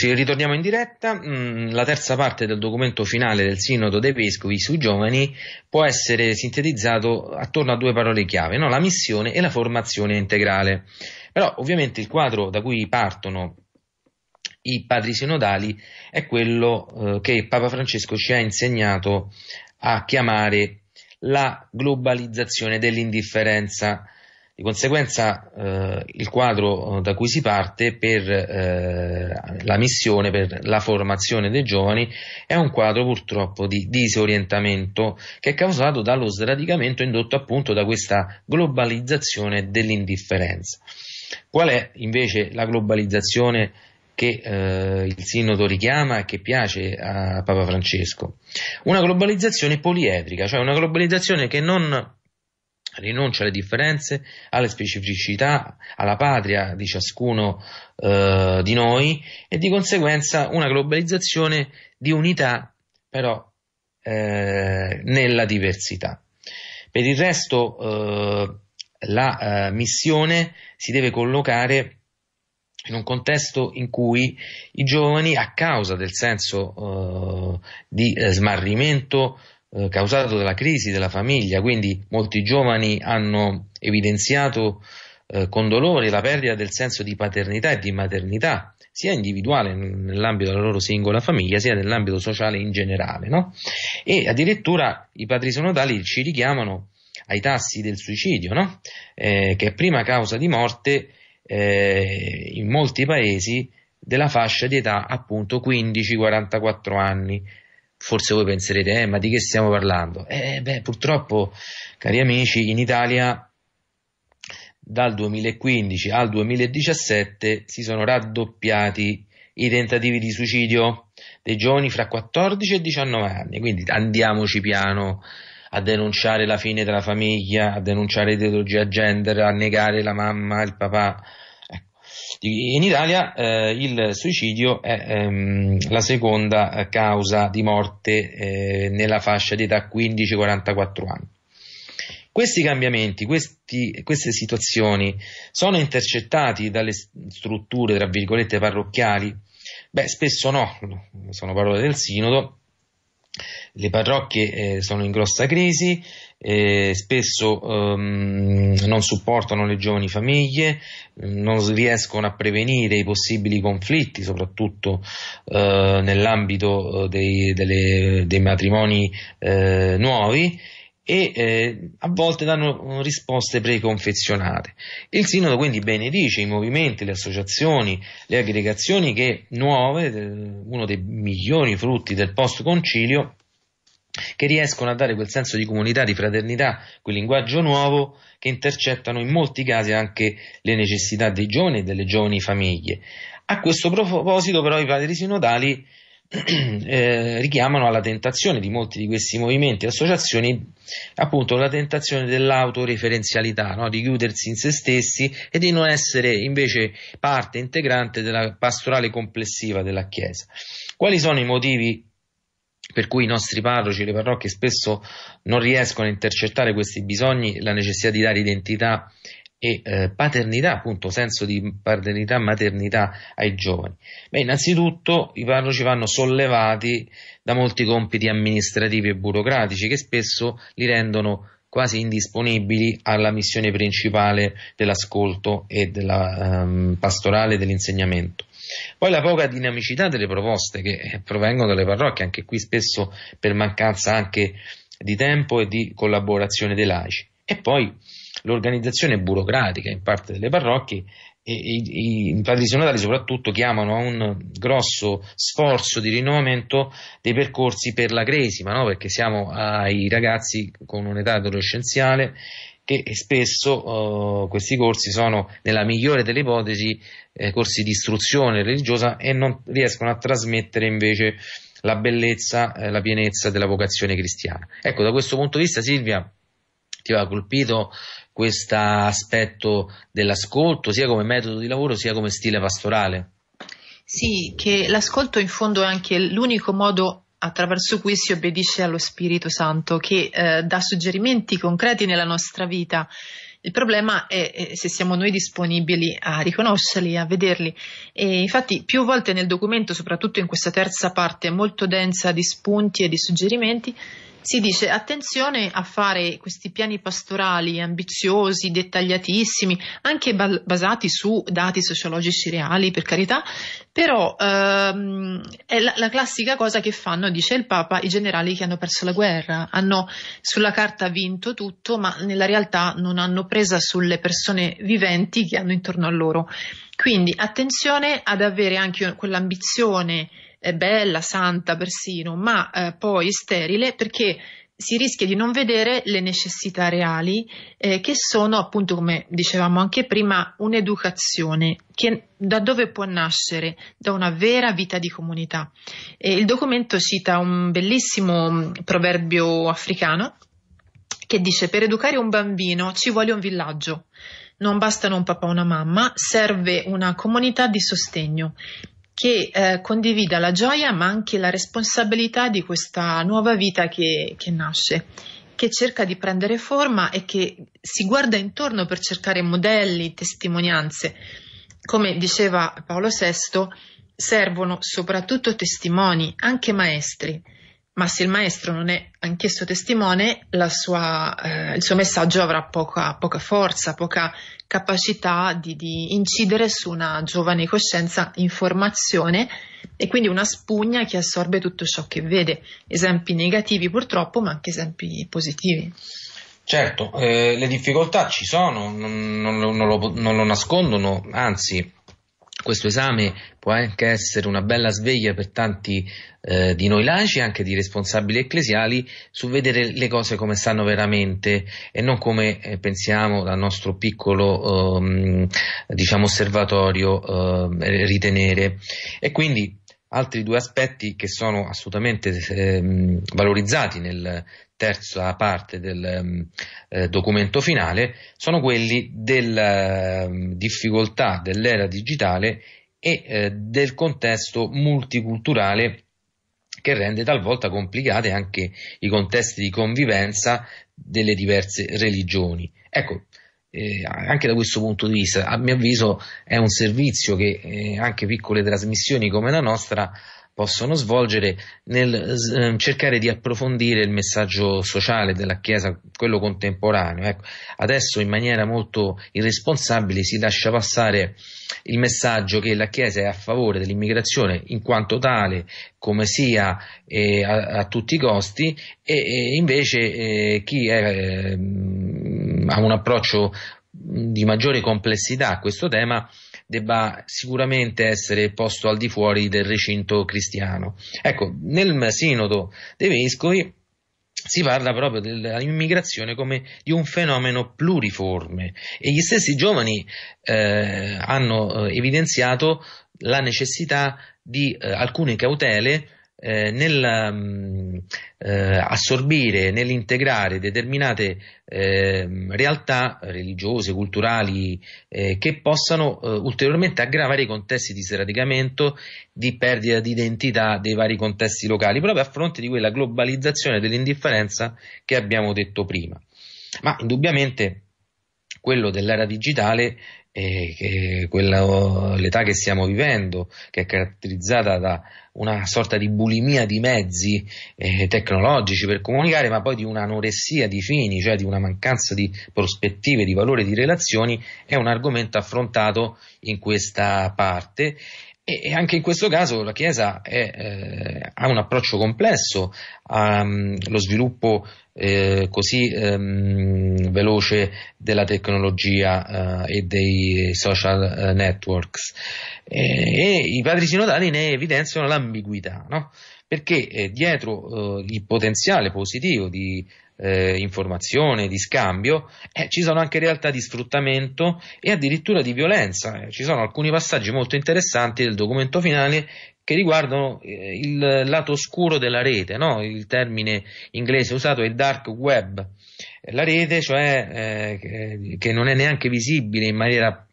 S2: Eccoci, ritorniamo in diretta. Mm, la terza parte del documento finale del Sinodo dei Vescovi sui giovani può essere sintetizzato attorno a due parole chiave, no? la missione e la formazione integrale. Però ovviamente il quadro da cui partono i padri sinodali è quello eh, che Papa Francesco ci ha insegnato a chiamare la globalizzazione dell'indifferenza di conseguenza eh, il quadro eh, da cui si parte per eh, la missione, per la formazione dei giovani, è un quadro purtroppo di disorientamento che è causato dallo sradicamento indotto appunto da questa globalizzazione dell'indifferenza. Qual è invece la globalizzazione che eh, il sinodo richiama e che piace a Papa Francesco? Una globalizzazione poliedrica, cioè una globalizzazione che non rinuncia alle differenze, alle specificità, alla patria di ciascuno eh, di noi e di conseguenza una globalizzazione di unità però eh, nella diversità. Per il resto eh, la eh, missione si deve collocare in un contesto in cui i giovani, a causa del senso eh, di eh, smarrimento eh, causato dalla crisi della famiglia, quindi molti giovani hanno evidenziato eh, con dolore la perdita del senso di paternità e di maternità, sia individuale nell'ambito della loro singola famiglia, sia nell'ambito sociale in generale. No? E addirittura i padri sonodali ci richiamano ai tassi del suicidio, no? eh, che è prima causa di morte eh, in molti paesi della fascia di età appunto 15-44 anni, forse voi penserete, eh, ma di che stiamo parlando? Eh, beh, purtroppo, cari amici, in Italia dal 2015 al 2017 si sono raddoppiati i tentativi di suicidio dei giovani fra 14 e 19 anni, quindi andiamoci piano a denunciare la fine della famiglia, a denunciare l'ideologia gender, a negare la mamma, il papà, in Italia eh, il suicidio è ehm, la seconda eh, causa di morte eh, nella fascia di età 15-44 anni. Questi cambiamenti, questi, queste situazioni sono intercettati dalle strutture, tra virgolette, parrocchiali? Beh, spesso no, sono parole del sinodo. Le parrocchie eh, sono in grossa crisi, eh, spesso ehm, non supportano le giovani famiglie, non riescono a prevenire i possibili conflitti, soprattutto eh, nell'ambito eh, dei, delle, dei matrimoni eh, nuovi e eh, a volte danno eh, risposte preconfezionate. Il sinodo quindi benedice i movimenti, le associazioni, le aggregazioni che nuove, eh, uno dei migliori frutti del post concilio, che riescono a dare quel senso di comunità, di fraternità, quel linguaggio nuovo che intercettano in molti casi anche le necessità dei giovani e delle giovani famiglie. A questo proposito però i padri sinodali eh, richiamano alla tentazione di molti di questi movimenti e associazioni, appunto la tentazione dell'autoreferenzialità, no? di chiudersi in se stessi e di non essere invece parte integrante della pastorale complessiva della Chiesa. Quali sono i motivi per cui i nostri parroci, le parrocchie spesso non riescono a intercettare questi bisogni, la necessità di dare identità e eh, paternità, appunto, senso di paternità, e maternità ai giovani. Beh, innanzitutto i parroci vanno sollevati da molti compiti amministrativi e burocratici che spesso li rendono quasi indisponibili alla missione principale dell'ascolto e della um, pastorale dell'insegnamento. Poi la poca dinamicità delle proposte che eh, provengono dalle parrocchie, anche qui spesso per mancanza anche di tempo e di collaborazione dei laici. E poi l'organizzazione burocratica in parte delle parrocchie e i padri sinodali soprattutto chiamano a un grosso sforzo di rinnovamento dei percorsi per la cresima, no? perché siamo ai ragazzi con un'età adolescenziale che spesso eh, questi corsi sono, nella migliore delle ipotesi, eh, corsi di istruzione religiosa e non riescono a trasmettere invece la bellezza, eh, la pienezza della vocazione cristiana. Ecco, da questo punto di vista, Silvia, ti aveva colpito questo aspetto dell'ascolto, sia come metodo di lavoro, sia come stile pastorale?
S3: Sì, che l'ascolto in fondo è anche l'unico modo attraverso cui si obbedisce allo Spirito Santo che eh, dà suggerimenti concreti nella nostra vita. Il problema è, è se siamo noi disponibili a riconoscerli, a vederli. E infatti più volte nel documento, soprattutto in questa terza parte molto densa di spunti e di suggerimenti, si dice attenzione a fare questi piani pastorali ambiziosi, dettagliatissimi, anche bal- basati su dati sociologici reali, per carità, però ehm, è la, la, classica cosa che fanno, dice il Papa, i generali che hanno perso la guerra, hanno sulla carta vinto tutto, ma nella realtà non hanno presa sulle persone viventi che hanno intorno a loro. Quindi attenzione ad avere anche quell'ambizione è bella, santa persino, ma eh, poi sterile perché si rischia di non vedere le necessità reali eh, che sono appunto come dicevamo anche prima un'educazione che da dove può nascere da una vera vita di comunità e il documento cita un bellissimo mm, proverbio africano che dice per educare un bambino ci vuole un villaggio non bastano un papà o una mamma, serve una comunità di sostegno che eh, condivida la gioia ma anche la responsabilità di questa nuova vita che, che nasce che cerca di prendere forma e che si guarda intorno per cercare modelli, testimonianze. Come diceva Paolo VI, servono soprattutto testimoni, anche maestri ma se il maestro non è anch'esso testimone, sua, eh, il suo messaggio avrà poca, poca forza, poca capacità di, di, incidere su una giovane coscienza in formazione e quindi una spugna che assorbe tutto ciò che vede, esempi negativi purtroppo, ma anche esempi positivi.
S2: Certo, eh, le difficoltà ci sono, non, non, non, lo, non lo nascondono, anzi questo esame può anche essere una bella sveglia per tanti eh, di noi laici, anche di responsabili ecclesiali, su vedere le cose come stanno veramente e non come eh, pensiamo dal nostro piccolo ehm, diciamo, osservatorio eh, ritenere. E quindi altri due aspetti che sono assolutamente ehm, valorizzati nella terza parte del ehm, eh, documento finale sono quelli della eh, difficoltà dell'era digitale e eh, del contesto multiculturale che rende talvolta complicate anche i contesti di convivenza delle diverse religioni. Ecco, eh, anche da questo punto di vista, a mio avviso, è un servizio che eh, anche piccole trasmissioni come la nostra possono svolgere nel eh, cercare di approfondire il messaggio sociale della Chiesa, quello contemporaneo. Ecco, adesso in maniera molto irresponsabile si lascia passare il messaggio che la Chiesa è a favore dell'immigrazione in quanto tale, come sia eh, a, a, tutti i costi, e, e invece eh, chi è ehm, Mm, ha un approccio mm, di maggiore complessità a questo tema debba sicuramente essere posto al di fuori del recinto cristiano. Ecco, nel sinodo dei vescovi si parla proprio dell'immigrazione come di un fenomeno pluriforme e gli stessi giovani eh, hanno eh, evidenziato la necessità di eh, alcune cautele eh, nel mm, eh, assorbire, nell'integrare determinate eh, realtà religiose, culturali, eh, che possano eh, ulteriormente aggravare i contesti di sradicamento, di perdita di identità dei vari contesti locali, proprio a fronte di quella globalizzazione dell'indifferenza che abbiamo detto prima. Ma indubbiamente quello dell'era digitale eh, che quella, l'età che stiamo vivendo, che è caratterizzata da una sorta di bulimia di mezzi eh, tecnologici per comunicare, ma poi di un'anoressia di fini, cioè di una mancanza di prospettive, di valore, di relazioni, è un argomento affrontato in questa parte. E anche in questo caso la Chiesa è, eh, ha un approccio complesso allo mm, sviluppo eh, così ehm, veloce della tecnologia eh, e dei social eh, networks. e i padri sinodali ne evidenziano l'ambiguità, no? perché eh, dietro eh, il potenziale positivo di eh, informazione, di scambio, eh, ci sono anche realtà di sfruttamento e addirittura di violenza. Eh, ci sono alcuni passaggi molto interessanti del documento finale che riguardano eh, il lato oscuro della rete, no? il termine inglese usato è dark web, la rete cioè eh, che non è neanche visibile in maniera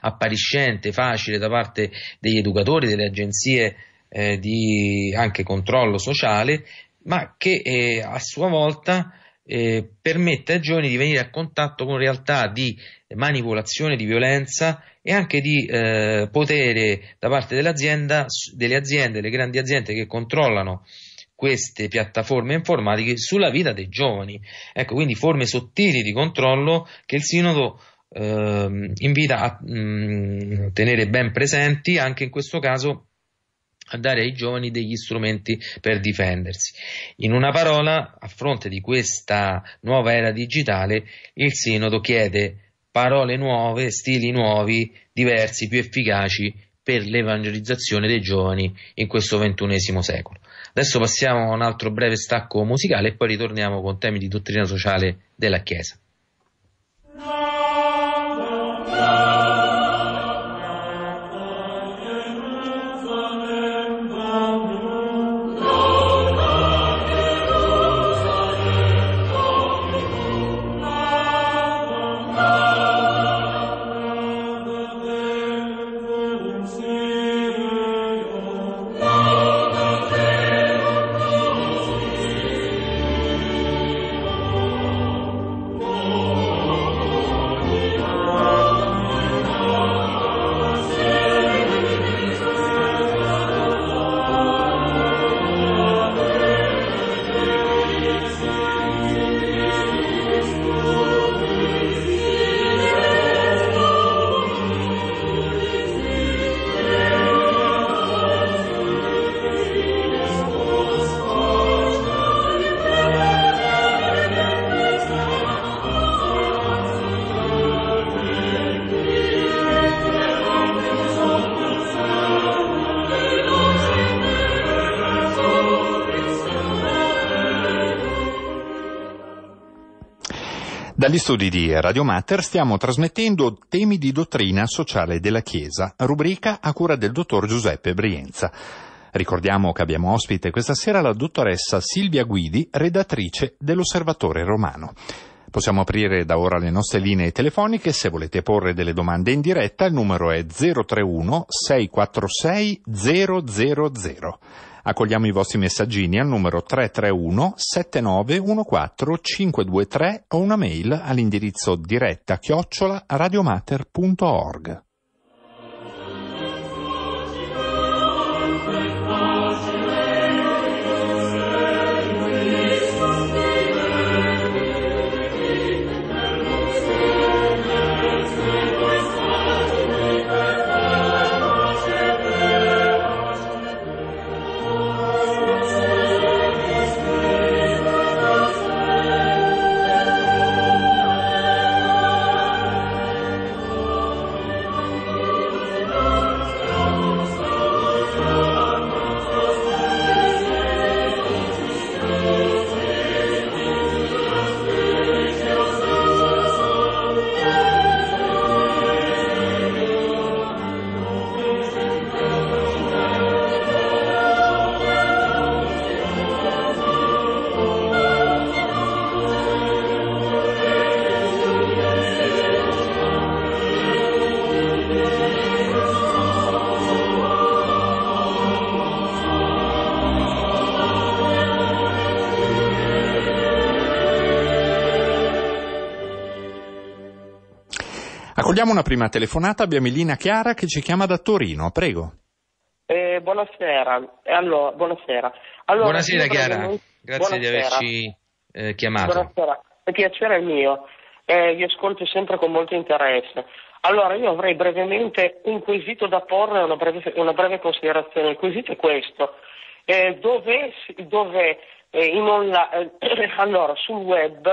S2: appariscente, facile da parte degli educatori, delle agenzie eh, di anche controllo sociale, ma che eh, a sua volta eh, permette ai giovani di venire a contatto con realtà di manipolazione, di violenza e anche di eh, potere da parte dell'azienda, delle aziende, le grandi aziende che controllano queste piattaforme informatiche sulla vita dei giovani. Ecco, quindi forme sottili di controllo che il Sinodo eh, invita a mh, mm, tenere ben presenti anche in questo caso a dare ai giovani degli strumenti per difendersi. In una parola, a fronte di questa nuova era digitale, il Sinodo chiede parole nuove, stili nuovi, diversi, più efficaci per l'evangelizzazione dei giovani in questo ventunesimo secolo. Adesso passiamo a un altro breve stacco musicale e poi ritorniamo con temi di dottrina sociale della Chiesa.
S1: Dagli studi di Radio Matter stiamo trasmettendo temi di dottrina sociale della Chiesa, rubrica a cura del dottor Giuseppe Brienza. Ricordiamo che abbiamo ospite questa sera la dottoressa Silvia Guidi, redattrice dell'Osservatore Romano. Possiamo aprire da ora le nostre linee telefoniche, se volete porre delle domande in diretta il numero è 031 646 000. Accogliamo i vostri messaggini al numero 331 7914 523 o una mail all'indirizzo diretta chiocciola radiomater.org. Accogliamo una prima telefonata, abbiamo Elina Chiara che ci chiama da Torino, prego.
S4: Eh, buonasera. Eh, allora, buonasera. Allora, buonasera Chiara, grazie
S2: buonasera. di averci eh, chiamato.
S4: Buonasera, il piacere è mio, eh, vi ascolto sempre con molto interesse. Allora, io avrei brevemente un quesito da porre, una breve, una breve considerazione. Il quesito è questo. Eh, dove, dove eh, in onla- eh, allora, sul web,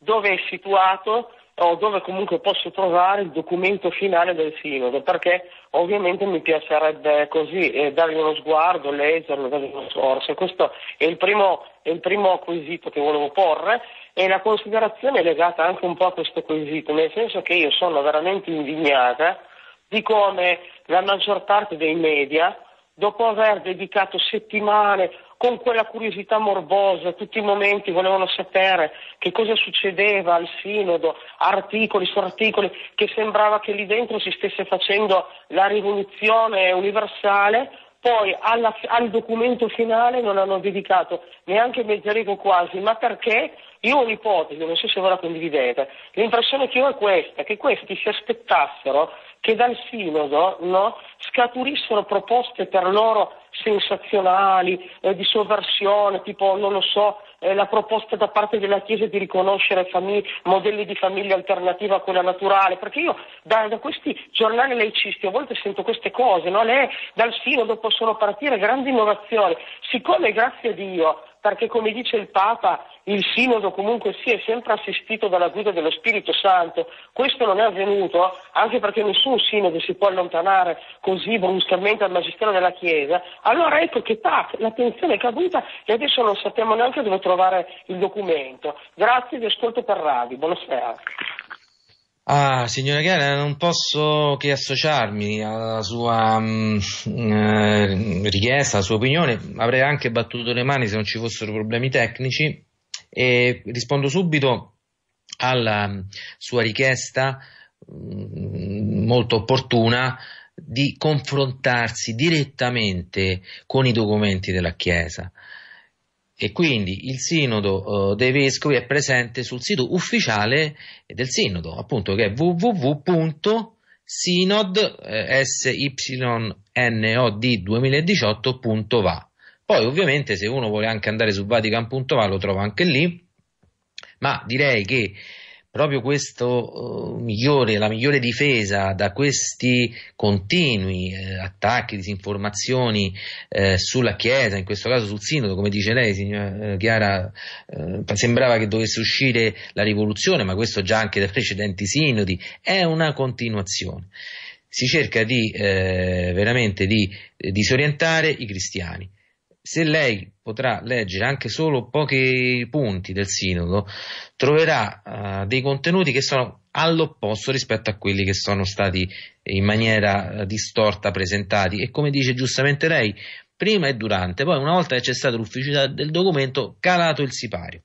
S4: dove è situato o dove comunque posso trovare il documento finale del sinodo, perché ovviamente mi piacerebbe così eh, dargli uno sguardo, leggerlo, dargli uno sforzo. Questo è il, primo, è il primo quesito che volevo porre e la considerazione è legata anche un po' a questo quesito, nel senso che io sono veramente indignata di come la maggior parte dei media dopo aver dedicato settimane con quella curiosità morbosa, tutti i momenti volevano sapere che cosa succedeva al sinodo, articoli su articoli, che sembrava che lì dentro si stesse facendo la rivoluzione universale, poi alla, al documento finale non hanno dedicato neanche mezz'arico quasi, ma perché? Io ho un'ipotesi, non so se voi la condividete, l'impressione che ho è questa, che questi si aspettassero che dal sinodo no, scaturissero proposte per loro sensazionali, eh, di sovversione, tipo, non lo so, eh, la proposta da parte della Chiesa di riconoscere famig- modelli di famiglia alternativa a quella naturale, perché io da, da questi giornali laicisti a volte sento queste cose, no? Le, dal sinodo possono partire grandi innovazioni, siccome grazie a Dio perché come dice il Papa il Sinodo comunque sia è sempre assistito dalla guida dello Spirito Santo. Questo non è avvenuto anche perché nessun Sinodo si può allontanare così bruscamente dal Magistero della Chiesa. Allora ecco che tac, l'attenzione è caduta e adesso non sappiamo neanche dove trovare il documento. Grazie vi ascolto per Radi. Buonasera.
S2: Ah, signora Chiara, non posso che associarmi alla sua mh, mm, eh, richiesta, alla sua opinione. Avrei anche battuto le mani se non ci fossero problemi tecnici e rispondo subito alla um, sua richiesta mm, molto opportuna di confrontarsi direttamente con i documenti della Chiesa. E quindi il Sinodo uh, dei Vescovi è presente sul sito ufficiale del Sinodo, appunto che è www.sinod2018va poi ovviamente se uno vuole anche andare su vatican.va lo trova anche lì, ma direi che proprio questo uh, migliore, la migliore difesa da questi continui eh, attacchi, disinformazioni eh, sulla Chiesa, in questo caso sul Sinodo, come dice lei, signora eh, Chiara, eh, sembrava che dovesse uscire la rivoluzione, ma questo già anche dai precedenti sinodi, è una continuazione. Si cerca di eh, veramente di disorientare i cristiani se lei potrà leggere anche solo pochi punti del sinodo, troverà uh, dei contenuti che sono all'opposto rispetto a quelli che sono stati in maniera eh, distorta presentati e come dice giustamente lei, prima e durante, poi una volta che c'è stato l'ufficio del documento, calato il sipario.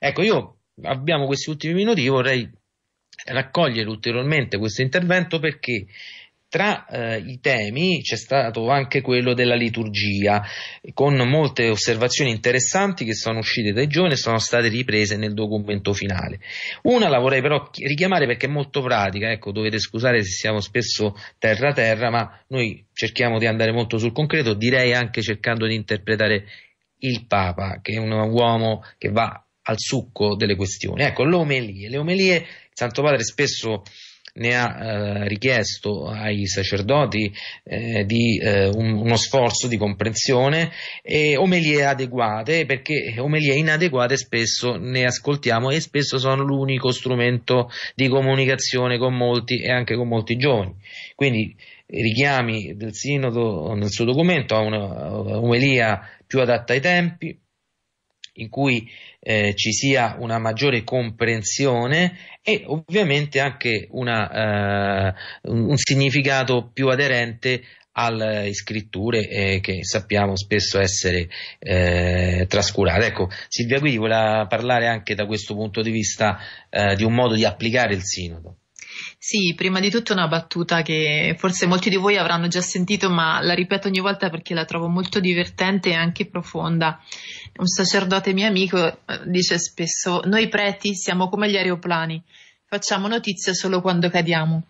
S2: Ecco, io abbiamo questi ultimi minuti, io vorrei raccogliere ulteriormente questo intervento perché tra eh, i temi c'è stato anche quello della liturgia, con molte osservazioni interessanti che sono uscite dai giovani e sono state riprese nel documento finale. Una la vorrei però richiamare perché è molto pratica, ecco, dovete scusare se siamo spesso terra terra, ma noi cerchiamo di andare molto sul concreto, direi anche cercando di interpretare il Papa, che è un uomo che va al succo delle questioni. Ecco, le omelie, le omelie, il Santo Padre spesso ne ha eh, richiesto ai sacerdoti eh, di, eh, un, uno sforzo di comprensione e omelie adeguate, perché omelie inadeguate spesso ne ascoltiamo e spesso sono l'unico strumento di comunicazione con molti e anche con molti giovani. Quindi richiami del Sinodo nel suo documento a una eh, omelia più adatta ai tempi, in cui eh, ci sia una maggiore comprensione e ovviamente anche una, eh, un significato più aderente alle scritture eh, che sappiamo spesso essere eh, trascurate. Ecco, Silvia Guidi voleva parlare anche da questo punto di vista eh, di un modo di applicare il sinodo.
S3: Sì, prima di tutto una battuta che forse molti di voi avranno già sentito, ma la ripeto ogni volta perché la trovo molto divertente e anche profonda. Un sacerdote mio amico eh, dice spesso: Noi preti siamo come gli aeroplani, facciamo notizia solo quando cadiamo.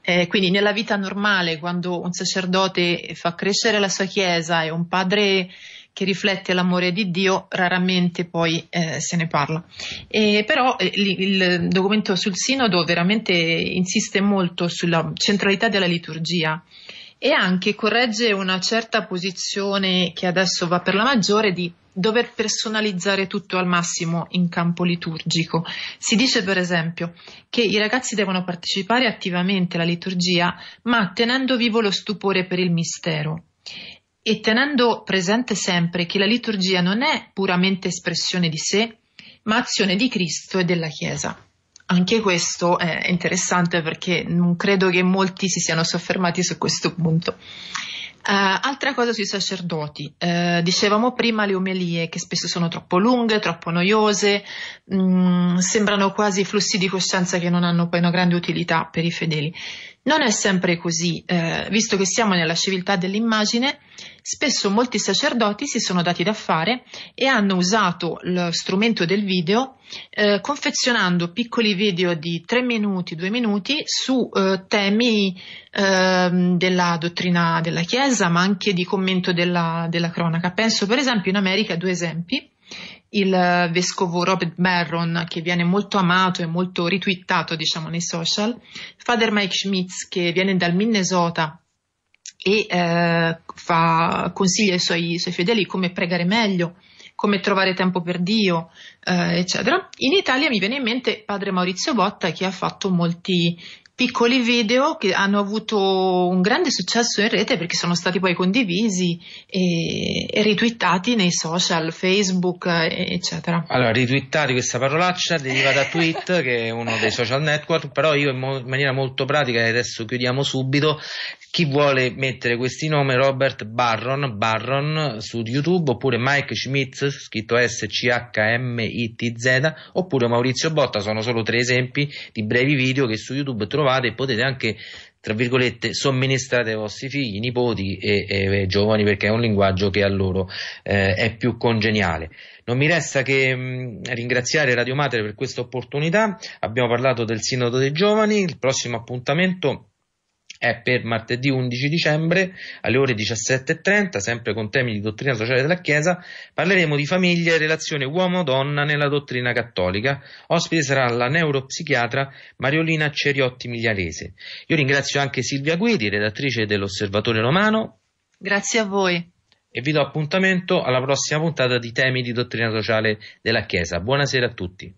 S3: Eh, quindi nella vita normale, quando un sacerdote fa crescere la sua chiesa e un padre che riflette l'amore di Dio, raramente poi eh, se ne parla. E però eh, il documento sul sinodo veramente insiste molto sulla centralità della liturgia e anche corregge una certa posizione che adesso va per la maggiore di dover personalizzare tutto al massimo in campo liturgico. Si dice per esempio che i ragazzi devono partecipare attivamente alla liturgia, ma tenendo vivo lo stupore per il mistero e tenendo presente sempre che la liturgia non è puramente espressione di sé, ma azione di Cristo e della Chiesa. Anche questo è interessante perché non credo che molti si siano soffermati su questo punto. Uh, altra cosa sui sacerdoti, uh, dicevamo prima le omelie che spesso sono troppo lunghe, troppo noiose, mh, mm, sembrano quasi flussi di coscienza che non hanno poi una grande utilità per i fedeli. Non è sempre così, uh, visto che siamo nella civiltà dell'immagine, spesso molti sacerdoti si sono dati da fare e hanno usato lo strumento del video eh, confezionando piccoli video di 3 minuti, 2 minuti su eh, temi eh, della dottrina della Chiesa, ma anche di commento della, della cronaca. Penso per esempio in America due esempi il eh, vescovo Robert Barron, che viene molto amato e molto ritwittato, diciamo, nei social, Father Mike Schmitz, che viene dal Minnesota e eh, fa, consiglia ai suoi, suoi, fedeli come pregare meglio, come trovare tempo per Dio, eh, eccetera. In Italia mi viene in mente padre Maurizio Botta che ha fatto molti piccoli video che hanno avuto un grande successo in rete perché sono stati poi condivisi e, e ritwittati nei social, Facebook, eh, eccetera.
S2: Allora, ritwittati questa parolaccia deriva da Tweet, che è uno dei social network, però io in, mo- in maniera molto pratica, e adesso chiudiamo subito, chi vuole mettere questi nomi Robert Barron, Barron su YouTube oppure Mike Schmitz scritto S-C-H-M-I-T-Z oppure Maurizio Botta sono solo tre esempi di brevi video che su YouTube trovate e potete anche tra virgolette, somministrate ai vostri figli, nipoti e, e, e, giovani perché è un linguaggio che a loro eh, è più congeniale. Non mi resta che mh, mm, ringraziare Radio Matere per questa opportunità, abbiamo parlato del Sinodo dei Giovani, il prossimo appuntamento è per martedì 11 dicembre alle ore 17.30, sempre con temi di dottrina sociale della Chiesa, parleremo di famiglia e relazione uomo-donna nella dottrina cattolica. Ospite sarà la neuropsichiatra Mariolina Ceriotti Migliarese. Io ringrazio anche Silvia Guidi, redattrice dell'Osservatore Romano. Grazie a voi. E vi do appuntamento alla prossima puntata di temi di dottrina sociale della Chiesa. Buonasera a tutti.